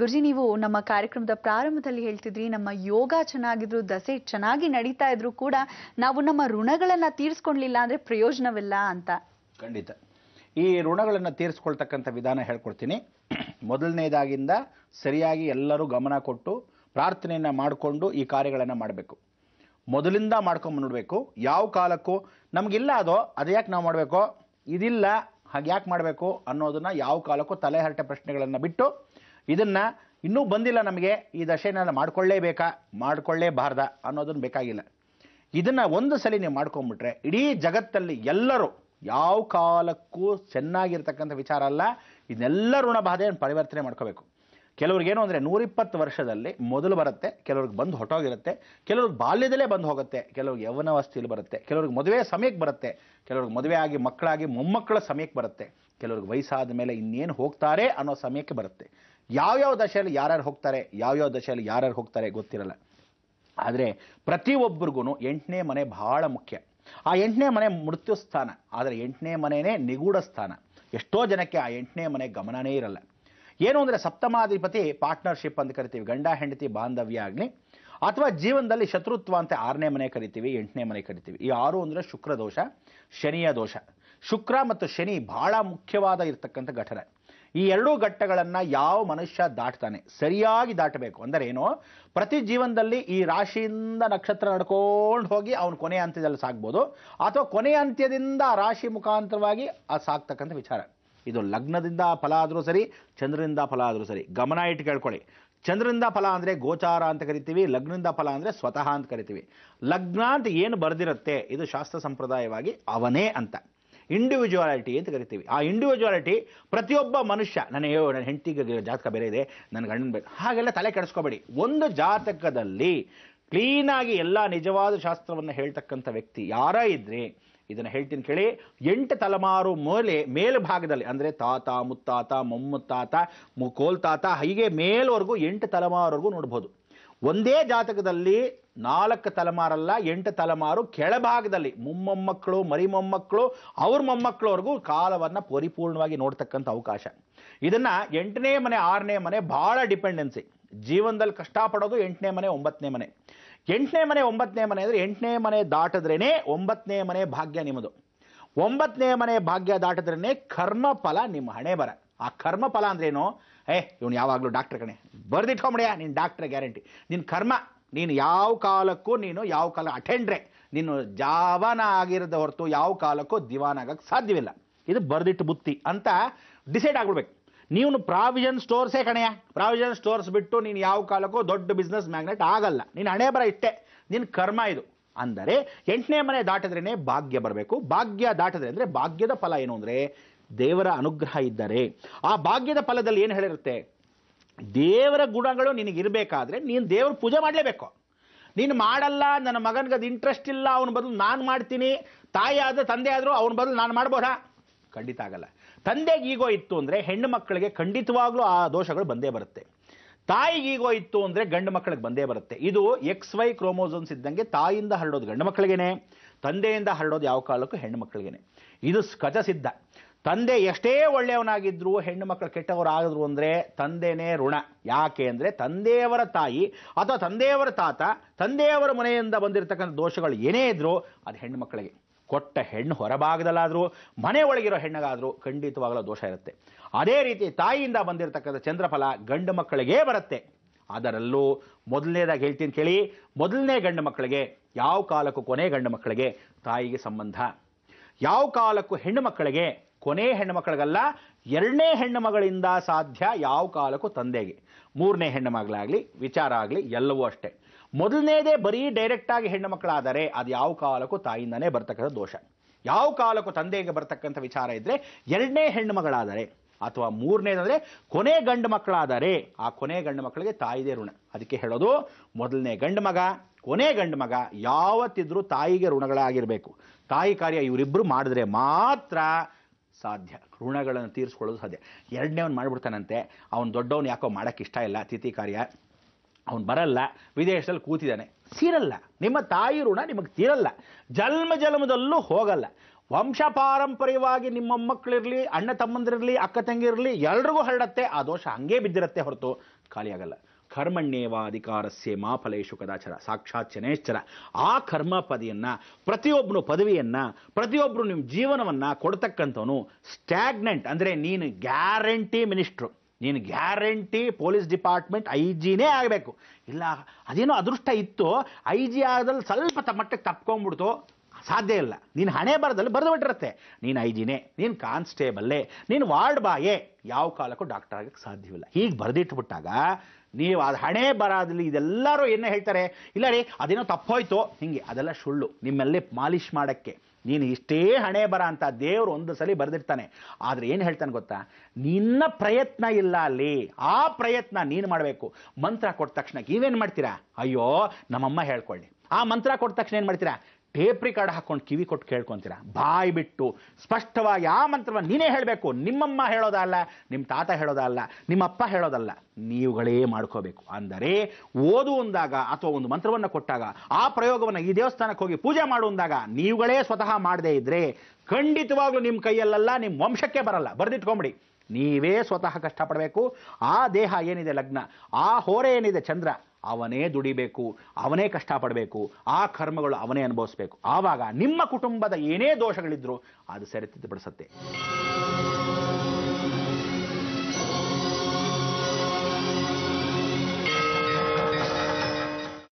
ಗುರುಜಿ ನೀವು ನಮ್ಮ ಕಾರ್ಯಕ್ರಮದ ಪ್ರಾರಂಭದಲ್ಲಿ ಹೇಳ್ತಿದ್ರಿ ನಮ್ಮ ಯೋಗ ಚೆನ್ನಾಗಿದ್ರು ದಸೆ ಚೆನ್ನಾಗಿ ನಡೀತಾ ಇದ್ರು ಕೂಡ ನಾವು ನಮ್ಮ ಋಣಗಳನ್ನ ತೀರಿಸ್ಕೊಳ್ಲಿಲ್ಲ ಅಂದ್ರೆ ಪ್ರಯೋಜನವಿಲ್ಲ ಅಂತ ಖಂಡಿತ ಈ ಋಣಗಳನ್ನು ತೀರಿಸ್ಕೊಳ್ತಕ್ಕಂಥ ವಿಧಾನ ಹೇಳ್ಕೊಡ್ತೀನಿ ಮೊದಲನೇದಾಗಿಂದ ಸರಿಯಾಗಿ ಎಲ್ಲರೂ ಗಮನ ಕೊಟ್ಟು ಪ್ರಾರ್ಥನೆಯನ್ನು ಮಾಡಿಕೊಂಡು ಈ ಕಾರ್ಯಗಳನ್ನು ಮಾಡಬೇಕು ಮೊದಲಿಂದ ನೋಡಬೇಕು ಯಾವ ಕಾಲಕ್ಕೂ ನಮಗಿಲ್ಲ ಅದೋ ಅದು ಯಾಕೆ ನಾವು ಮಾಡಬೇಕು ಇದಿಲ್ಲ ಹಾಗೆ ಯಾಕೆ ಮಾಡಬೇಕು ಅನ್ನೋದನ್ನು ಯಾವ ಕಾಲಕ್ಕೂ ತಲೆಹರಟೆ ಪ್ರಶ್ನೆಗಳನ್ನು ಬಿಟ್ಟು ಇದನ್ನು ಇನ್ನೂ ಬಂದಿಲ್ಲ ನಮಗೆ ಈ ದಶೆನ ಮಾಡ್ಕೊಳ್ಳೇಬೇಕಾ ಮಾಡ್ಕೊಳ್ಳೇಬಾರ್ದ ಅನ್ನೋದನ್ನು ಬೇಕಾಗಿಲ್ಲ ಇದನ್ನು ಒಂದು ಸಲ ನೀವು ಮಾಡ್ಕೊಂಬಿಟ್ರೆ ಇಡೀ ಜಗತ್ತಲ್ಲಿ ಎಲ್ಲರೂ ಯಾವ ಕಾಲಕ್ಕೂ ಚೆನ್ನಾಗಿರ್ತಕ್ಕಂಥ ವಿಚಾರ ಅಲ್ಲ ಇದನ್ನೆಲ್ಲ ಋಣಬಾಧೆಯನ್ನು ಪರಿವರ್ತನೆ ಮಾಡ್ಕೋಬೇಕು ಕೆಲವ್ರಿಗೇನು ಅಂದರೆ ನೂರಿಪ್ಪತ್ತು ವರ್ಷದಲ್ಲಿ ಮೊದಲು ಬರುತ್ತೆ ಕೆಲವ್ರಿಗೆ ಬಂದು ಹೊಟ್ಟೋಗಿರುತ್ತೆ ಕೆಲವ್ರಿಗೆ ಬಾಲ್ಯದಲ್ಲೇ ಬಂದು ಹೋಗುತ್ತೆ ಕೆಲವ್ರಿಗೆ ಯೌವನವಸ್ಥೆಯಲ್ಲಿ ಬರುತ್ತೆ ಕೆಲವ್ರಿಗೆ ಮದುವೆ ಸಮಯಕ್ಕೆ ಬರುತ್ತೆ ಕೆಲವ್ರಿಗೆ ಮದುವೆ ಆಗಿ ಮಕ್ಕಳಾಗಿ ಮೊಮ್ಮಕ್ಕಳ ಸಮಯಕ್ಕೆ ಬರುತ್ತೆ ಕೆಲವ್ರಿಗೆ ವಯಸ್ಸಾದ ಮೇಲೆ ಇನ್ನೇನು ಹೋಗ್ತಾರೆ ಅನ್ನೋ ಸಮಯಕ್ಕೆ ಬರುತ್ತೆ ಯಾವ್ಯಾವ ದಶೆಯಲ್ಲಿ ಯಾರ್ಯಾರು ಹೋಗ್ತಾರೆ ಯಾವ್ಯಾವ ದಶೆಯಲ್ಲಿ ಯಾರ್ಯಾರು ಹೋಗ್ತಾರೆ ಗೊತ್ತಿರಲ್ಲ ಆದರೆ ಪ್ರತಿಯೊಬ್ಬರಿಗೂ ಎಂಟನೇ ಮನೆ ಬಹಳ ಮುಖ್ಯ ಆ ಎಂಟನೇ ಮನೆ ಮೃತ್ಯು ಸ್ಥಾನ ಆದರೆ ಎಂಟನೇ ಮನೆಯೇ ನಿಗೂಢ ಸ್ಥಾನ ಎಷ್ಟೋ ಜನಕ್ಕೆ ಆ ಎಂಟನೇ ಮನೆ ಗಮನನೇ ಇರಲ್ಲ ಏನು ಅಂದರೆ ಸಪ್ತಮಾಧಿಪತಿ ಪಾರ್ಟ್ನರ್ಶಿಪ್ ಅಂತ ಕರಿತೀವಿ ಗಂಡ ಹೆಂಡತಿ ಬಾಂಧವ್ಯ ಆಗಲಿ ಅಥವಾ ಜೀವನದಲ್ಲಿ ಶತ್ರುತ್ವ ಅಂತ ಆರನೇ ಮನೆ ಕರಿತೀವಿ ಎಂಟನೇ ಮನೆ ಕರಿತೀವಿ ಈ ಆರು ಅಂದರೆ ಶುಕ್ರ ದೋಷ ಶನಿಯ ದೋಷ ಶುಕ್ರ ಮತ್ತು ಶನಿ ಬಹಳ ಮುಖ್ಯವಾದ ಇರತಕ್ಕಂಥ ಘಟನೆ ಈ ಎರಡೂ ಘಟ್ಟಗಳನ್ನು ಯಾವ ಮನುಷ್ಯ ದಾಟ್ತಾನೆ ಸರಿಯಾಗಿ ದಾಟಬೇಕು ಅಂದರೆ ಏನು ಪ್ರತಿ ಜೀವನದಲ್ಲಿ ಈ ರಾಶಿಯಿಂದ ನಕ್ಷತ್ರ ನಡ್ಕೊಂಡು ಹೋಗಿ ಅವನು ಕೊನೆಯ ಅಂತ್ಯದಲ್ಲಿ ಸಾಕ್ಬೋದು ಅಥವಾ ಕೊನೆಯ ಅಂತ್ಯದಿಂದ ರಾಶಿ ಮುಖಾಂತರವಾಗಿ ಆ ಸಾಕ್ತಕ್ಕಂಥ ವಿಚಾರ ಇದು ಲಗ್ನದಿಂದ ಫಲ ಆದರೂ ಸರಿ ಚಂದ್ರನಿಂದ ಫಲ ಆದರೂ ಸರಿ ಗಮನ ಇಟ್ಟು ಕೇಳ್ಕೊಳ್ಳಿ ಚಂದ್ರನಿಂದ ಫಲ ಅಂದರೆ ಗೋಚಾರ ಅಂತ ಕರಿತೀವಿ ಲಗ್ನದಿಂದ ಫಲ ಅಂದರೆ ಸ್ವತಃ ಅಂತ ಕರಿತೀವಿ ಲಗ್ನ ಅಂತ ಏನು ಬರೆದಿರುತ್ತೆ ಇದು ಶಾಸ್ತ್ರ ಸಂಪ್ರದಾಯವಾಗಿ ಅವನೇ ಅಂತ ಇಂಡಿವಿಜುವಾಲಿಟಿ ಅಂತ ಕರಿತೀವಿ ಆ ಇಂಡಿವಿಜುವಾಲಿಟಿ ಪ್ರತಿಯೊಬ್ಬ ಮನುಷ್ಯ ನನಗೆ ನನ್ನ ಹೆಂಡತಿಗೆ ಜಾತಕ ಬೇರೆ ಇದೆ ನನ್ನ ಗಂಡನ ಬೇರೆ ಹಾಗೆಲ್ಲ ತಲೆ ಕೆಡಿಸ್ಕೋಬೇಡಿ ಒಂದು ಜಾತಕದಲ್ಲಿ ಕ್ಲೀನಾಗಿ ಎಲ್ಲ ನಿಜವಾದ ಶಾಸ್ತ್ರವನ್ನು ಹೇಳ್ತಕ್ಕಂಥ ವ್ಯಕ್ತಿ ಯಾರ ಇದ್ರೆ ಇದನ್ನು ಹೇಳ್ತೀನಿ ಕೇಳಿ ಎಂಟು ತಲೆಮಾರು ಮೇಲೆ ಮೇಲ್ಭಾಗದಲ್ಲಿ ಅಂದರೆ ತಾತ ಮುತ್ತಾತ ಮೊಮ್ಮುತ್ತಾತ ಮುಕೋಲ್ತಾತ ಹೀಗೆ ಮೇಲ್ವರೆಗೂ ಎಂಟು ತಲೆಮಾರವರೆಗೂ ನೋಡ್ಬೋದು ಒಂದೇ ಜಾತಕದಲ್ಲಿ ನಾಲ್ಕು ತಲೆಮಾರಲ್ಲ ಎಂಟು ತಲೆಮಾರು ಕೆಳಭಾಗದಲ್ಲಿ ಮುಮ್ಮೊಮ್ಮಕ್ಕಳು ಮರಿ ಮೊಮ್ಮಕ್ಕಳು ಅವ್ರ ಮೊಮ್ಮಕ್ಕಳವರೆಗೂ ಕಾಲವನ್ನು ಪರಿಪೂರ್ಣವಾಗಿ ನೋಡ್ತಕ್ಕಂಥ ಅವಕಾಶ ಇದನ್ನು ಎಂಟನೇ ಮನೆ ಆರನೇ ಮನೆ ಭಾಳ ಡಿಪೆಂಡೆನ್ಸಿ ಜೀವನದಲ್ಲಿ ಕಷ್ಟಪಡೋದು ಎಂಟನೇ ಮನೆ ಒಂಬತ್ತನೇ ಮನೆ ಎಂಟನೇ ಮನೆ ಒಂಬತ್ತನೇ ಮನೆ ಅಂದರೆ ಎಂಟನೇ ಮನೆ ದಾಟಿದ್ರೇ ಒಂಬತ್ತನೇ ಮನೆ ಭಾಗ್ಯ ನಿಮ್ಮದು ಒಂಬತ್ತನೇ ಮನೆ ಭಾಗ್ಯ ದಾಟಿದ್ರೇ ಕರ್ಮಫಲ ನಿಮ್ಮ ಹಣೆ ಬರ ಆ ಕರ್ಮಫಲ ಅಂದ್ರೇನು ಏ ಇವನು ಯಾವಾಗಲೂ ಡಾಕ್ಟ್ರ್ ಕಣೆ ಬರೆದಿಟ್ಕೊಂಬಿಡ್ಯಾ ನೀನು ಡಾಕ್ಟ್ರ್ ಗ್ಯಾರಂಟಿ ನಿನ್ನ ಕರ್ಮ ನೀನು ಯಾವ ಕಾಲಕ್ಕೂ ನೀನು ಯಾವ ಕಾಲ ಅಟೆಂಡ್ರೆ ನೀನು ಜಾವನ ಆಗಿರದ ಹೊರತು ಯಾವ ಕಾಲಕ್ಕೂ ದಿವಾನ ಆಗಕ್ಕೆ ಸಾಧ್ಯವಿಲ್ಲ ಇದು ಬರೆದಿಟ್ಟು ಬುತ್ತಿ ಅಂತ ಡಿಸೈಡ್ ಆಗ್ಬಿಡ್ಬೇಕು ನೀವು ಪ್ರಾವಿಷನ್ ಸ್ಟೋರ್ಸೇ ಕಣೆಯ ಪ್ರಾವಿಷನ್ ಸ್ಟೋರ್ಸ್ ಬಿಟ್ಟು ನೀನು ಯಾವ ಕಾಲಕ್ಕೂ ದೊಡ್ಡ ಬಿಸ್ನೆಸ್ ಮ್ಯಾಗ್ನೆಟ್ ಆಗಲ್ಲ ನೀನು ಹಣೆ ಬರ ಇಷ್ಟೇ ನಿನ್ನ ಕರ್ಮ ಇದು ಅಂದರೆ ಎಂಟನೇ ಮನೆ ದಾಟಿದ್ರೇ ಭಾಗ್ಯ ಬರಬೇಕು ಭಾಗ್ಯ ದಾಟಿದ್ರೆ ಅಂದರೆ ಭಾಗ್ಯದ ಫಲ ಏನು ಅಂದರೆ ದೇವರ ಅನುಗ್ರಹ ಇದ್ದರೆ ಆ ಭಾಗ್ಯದ ಫಲದಲ್ಲಿ ಏನು ಹೇಳಿರುತ್ತೆ ದೇವರ ಗುಣಗಳು ನಿನಗಿರಬೇಕಾದ್ರೆ ನೀನು ದೇವ್ರ ಪೂಜೆ ಮಾಡಲೇಬೇಕು ನೀನು ಮಾಡಲ್ಲ ನನ್ನ ಮಗನಿಗೆ ಅದು ಇಂಟ್ರೆಸ್ಟ್ ಇಲ್ಲ ಅವನ ಬದಲು ನಾನು ಮಾಡ್ತೀನಿ ತಾಯಿ ಆದರೂ ತಂದೆ ಆದರೂ ಅವನ ಬದಲು ನಾನು ಮಾಡ್ಬೋದಾ ಖಂಡಿತ ಆಗಲ್ಲ ತಂದೆಗೆ ಈಗೋ ಇತ್ತು ಅಂದರೆ ಹೆಣ್ಣು ಮಕ್ಕಳಿಗೆ ಖಂಡಿತವಾಗ್ಲೂ ಆ ದೋಷಗಳು ಬಂದೇ ಬರುತ್ತೆ ತಾಯಿಗೆ ಈಗೋ ಇತ್ತು ಅಂದರೆ ಗಂಡು ಮಕ್ಕಳಿಗೆ ಬಂದೇ ಬರುತ್ತೆ ಇದು ಎಕ್ಸ್ ವೈ ಕ್ರೋಮೋಸೋಮ್ಸ್ ಇದ್ದಂಗೆ ತಾಯಿಯಿಂದ ಹರಡೋದು ಗಂಡು ಮಕ್ಕಳಿಗೇನೆ ತಂದೆಯಿಂದ ಹರಡೋದು ಯಾವ ಕಾಲಕ್ಕೂ ಹೆಣ್ಣು ಮಕ್ಕಳಿಗೇನೆ ಇದು ಸಿದ್ಧ ತಂದೆ ಎಷ್ಟೇ ಒಳ್ಳೆಯವನಾಗಿದ್ರು ಹೆಣ್ಣು ಮಕ್ಕಳು ಕೆಟ್ಟವರಾಗಿದ್ರು ಅಂದರೆ ತಂದೆನೇ ಋಣ ಯಾಕೆ ಅಂದರೆ ತಂದೆಯವರ ತಾಯಿ ಅಥವಾ ತಂದೆಯವರ ತಾತ ತಂದೆಯವರ ಮನೆಯಿಂದ ಬಂದಿರತಕ್ಕಂಥ ದೋಷಗಳು ಏನೇ ಇದ್ದರೂ ಅದು ಹೆಣ್ಣು ಮಕ್ಕಳಿಗೆ ಕೊಟ್ಟ ಹೆಣ್ಣು ಹೊರಭಾಗದಲ್ಲಾದರೂ ಮನೆ ಒಳಗಿರೋ ಹೆಣ್ಣಗಾದರೂ ಖಂಡಿತವಾಗಲೂ ದೋಷ ಇರುತ್ತೆ ಅದೇ ರೀತಿ ತಾಯಿಯಿಂದ ಬಂದಿರತಕ್ಕಂಥ ಚಂದ್ರಫಲ ಗಂಡು ಮಕ್ಕಳಿಗೇ ಬರುತ್ತೆ ಅದರಲ್ಲೂ ಮೊದಲನೇದಾಗಿ ಹೇಳ್ತೀನಿ ಕೇಳಿ ಮೊದಲನೇ ಗಂಡು ಮಕ್ಕಳಿಗೆ ಯಾವ ಕಾಲಕ್ಕೂ ಕೊನೆ ಗಂಡು ಮಕ್ಕಳಿಗೆ ತಾಯಿಗೆ ಸಂಬಂಧ ಯಾವ ಕಾಲಕ್ಕೂ ಹೆಣ್ಣು ಮಕ್ಕಳಿಗೆ ಕೊನೆ ಹೆಣ್ಣು ಮಕ್ಕಳಿಗಲ್ಲ ಎರಡನೇ ಹೆಣ್ಣು ಮಗಳಿಂದ ಸಾಧ್ಯ ಯಾವ ಕಾಲಕ್ಕೂ ತಂದೆಗೆ ಮೂರನೇ ಹೆಣ್ಣು ಮಗಳಾಗಲಿ ವಿಚಾರ ಆಗಲಿ ಎಲ್ಲವೂ ಅಷ್ಟೇ ಮೊದಲನೇದೇ ಬರೀ ಡೈರೆಕ್ಟಾಗಿ ಹೆಣ್ಣು ಮಕ್ಕಳಾದರೆ ಅದು ಯಾವ ಕಾಲಕ್ಕೂ ತಾಯಿಂದನೇ ಬರ್ತಕ್ಕಂಥ ದೋಷ ಯಾವ ಕಾಲಕ್ಕೂ ತಂದೆಗೆ ಬರ್ತಕ್ಕಂಥ ವಿಚಾರ ಇದ್ದರೆ ಎರಡನೇ ಹೆಣ್ಣು ಮಗಳಾದರೆ ಅಥವಾ ಮೂರನೇದಂದರೆ ಕೊನೆ ಗಂಡು ಮಕ್ಕಳಾದರೆ ಆ ಕೊನೆ ಗಂಡು ಮಕ್ಕಳಿಗೆ ತಾಯಿದೇ ಋಣ ಅದಕ್ಕೆ ಹೇಳೋದು ಮೊದಲನೇ ಗಂಡು ಮಗ ಕೊನೆ ಗಂಡು ಮಗ ಯಾವತ್ತಿದ್ರೂ ತಾಯಿಗೆ ಋಣಗಳಾಗಿರಬೇಕು ತಾಯಿ ಕಾರ್ಯ ಇವರಿಬ್ಬರು ಮಾಡಿದ್ರೆ ಮಾತ್ರ ಸಾಧ್ಯ ಋಣಗಳನ್ನು ತೀರಿಸ್ಕೊಳ್ಳೋದು ಸಾಧ್ಯ ಎರಡನೇ ಅವ್ನು ಮಾಡಿಬಿಡ್ತಾನಂತೆ ಅವ್ನು ದೊಡ್ಡವನು ಯಾಕೋ ಮಾಡೋಕ್ಕೆ ಇಷ್ಟ ಇಲ್ಲ ತಿಥಿ ಕಾರ್ಯ ಅವ್ನು ಬರಲ್ಲ ವಿದೇಶದಲ್ಲಿ ಕೂತಿದ್ದಾನೆ ಸೀರಲ್ಲ ನಿಮ್ಮ ತಾಯಿ ಋಣ ನಿಮಗೆ ತೀರಲ್ಲ ಜನ್ಮ ಜನ್ಮದಲ್ಲೂ ಹೋಗಲ್ಲ ವಂಶ ಪಾರಂಪರ್ಯವಾಗಿ ನಿಮ್ಮ ಮಕ್ಕಳಿರಲಿ ಅಣ್ಣ ತಮ್ಮಂದಿರಲಿ ಅಕ್ಕ ತಂಗಿರಲಿ ಎಲ್ರಿಗೂ ಹರಡತ್ತೆ ಆ ದೋಷ ಹಂಗೇ ಬಿದ್ದಿರತ್ತೆ ಹೊರತು ಖಾಲಿಯಾಗಲ್ಲ ಕರ್ಮಣ್ಯೇವಾಧಿಕಾರಸ್ಯ ಮಾಫಲೇಶು ಫಲೇಶು ಕದಾಚರ ಸಾಕ್ಷಾತ್ ಚನೇಶ್ಚರ ಆ ಕರ್ಮ ಪದಿಯನ್ನು ಪ್ರತಿಯೊಬ್ಬನು ಪದವಿಯನ್ನು ಪ್ರತಿಯೊಬ್ಬರು ನಿಮ್ಮ ಜೀವನವನ್ನು ಕೊಡ್ತಕ್ಕಂಥವನು ಸ್ಟ್ಯಾಗ್ನೆಂಟ್ ಅಂದರೆ ನೀನು ಗ್ಯಾರಂಟಿ ಮಿನಿಸ್ಟ್ರು ನೀನು ಗ್ಯಾರಂಟಿ ಪೊಲೀಸ್ ಡಿಪಾರ್ಟ್ಮೆಂಟ್ ಐ ಜಿನೇ ಆಗಬೇಕು ಇಲ್ಲ ಅದೇನೋ ಅದೃಷ್ಟ ಇತ್ತು ಐ ಜಿ ಆಗದಲ್ಲಿ ಸ್ವಲ್ಪ ಮಟ್ಟಕ್ಕೆ ತಪ್ಕೊಂಡ್ಬಿಡ್ತು ಸಾಧ್ಯ ಇಲ್ಲ ನೀನು ಹಣೆ ಬರದಲ್ಲಿ ಬರೆದು ಬಿಟ್ಟಿರುತ್ತೆ ನೀನು ಐಜಿನೇ ನೀನು ಕಾನ್ಸ್ಟೇಬಲ್ಲೇ ನೀನು ವಾರ್ಡ್ ಬಾಯೇ ಯಾವ ಕಾಲಕ್ಕೂ ಡಾಕ್ಟರ್ ಆಗಕ್ಕೆ ಸಾಧ್ಯವಿಲ್ಲ ಹೀಗೆ ಬರೆದಿಟ್ಬಿಟ್ಟಾಗ ನೀವು ಅದು ಹಣೆ ಬರೋದಲ್ಲಿ ಇದೆಲ್ಲರೂ ಏನೋ ಹೇಳ್ತಾರೆ ಇಲ್ಲ ರೀ ಅದೇನೋ ತಪ್ಪೋಯ್ತು ಹಿಂಗೆ ಅದೆಲ್ಲ ಸುಳ್ಳು ನಿಮ್ಮಲ್ಲಿ ಮಾಲಿಷ್ ಮಾಡೋಕ್ಕೆ ನೀನು ಇಷ್ಟೇ ಹಣೆ ಬರ ಅಂತ ದೇವರು ಒಂದು ಸಲ ಬರೆದಿರ್ತಾನೆ ಆದರೆ ಏನು ಹೇಳ್ತಾನೆ ಗೊತ್ತಾ ನಿನ್ನ ಪ್ರಯತ್ನ ಇಲ್ಲ ಅಲ್ಲಿ ಆ ಪ್ರಯತ್ನ ನೀನು ಮಾಡಬೇಕು ಮಂತ್ರ ಕೊಟ್ಟ ತಕ್ಷಣ ನೀವೇನು ಮಾಡ್ತೀರಾ ಅಯ್ಯೋ ನಮ್ಮಮ್ಮ ಹೇಳ್ಕೊಳ್ಳಿ ಆ ಮಂತ್ರ ಕೊಟ್ಟ ತಕ್ಷಣ ಏನು ಮಾಡ್ತೀರಾ ಟೇಪ್ ರಿಕಾರ್ಡ್ ಹಾಕೊಂಡು ಕಿವಿ ಕೊಟ್ಟು ಕೇಳ್ಕೊಂತೀರಾ ಬಾಯಿ ಬಿಟ್ಟು ಸ್ಪಷ್ಟವಾಗಿ ಆ ಮಂತ್ರವನ್ನು ನೀನೇ ಹೇಳಬೇಕು ನಿಮ್ಮಮ್ಮ ಹೇಳೋದಲ್ಲ ನಿಮ್ಮ ತಾತ ಹೇಳೋದಲ್ಲ ನಿಮ್ಮ ಅಪ್ಪ ಹೇಳೋದಲ್ಲ ನೀವುಗಳೇ ಮಾಡ್ಕೋಬೇಕು ಅಂದರೆ ಓದು ಅಂದಾಗ ಅಥವಾ ಒಂದು ಮಂತ್ರವನ್ನು ಕೊಟ್ಟಾಗ ಆ ಪ್ರಯೋಗವನ್ನು ಈ ದೇವಸ್ಥಾನಕ್ಕೆ ಹೋಗಿ ಪೂಜೆ ಮಾಡು ಅಂದಾಗ ನೀವುಗಳೇ ಸ್ವತಃ ಮಾಡದೇ ಇದ್ದರೆ ಖಂಡಿತವಾಗ್ಲೂ ನಿಮ್ಮ ಕೈಯಲ್ಲೆಲ್ಲ ನಿಮ್ಮ ವಂಶಕ್ಕೆ ಬರಲ್ಲ ಬರೆದಿಟ್ಕೊಂಬಿಡಿ ನೀವೇ ಸ್ವತಃ ಕಷ್ಟಪಡಬೇಕು ಆ ದೇಹ ಏನಿದೆ ಲಗ್ನ ಆ ಹೋರೆ ಏನಿದೆ ಚಂದ್ರ ಅವನೇ ದುಡಿಬೇಕು ಅವನೇ ಕಷ್ಟಪಡಬೇಕು ಆ ಕರ್ಮಗಳು ಅವನೇ ಅನುಭವಿಸಬೇಕು ಆವಾಗ ನಿಮ್ಮ ಕುಟುಂಬದ ಏನೇ ದೋಷಗಳಿದ್ರೂ ಅದು ಸರಿತಿದ್ದು ಬಿಡಿಸುತ್ತೆ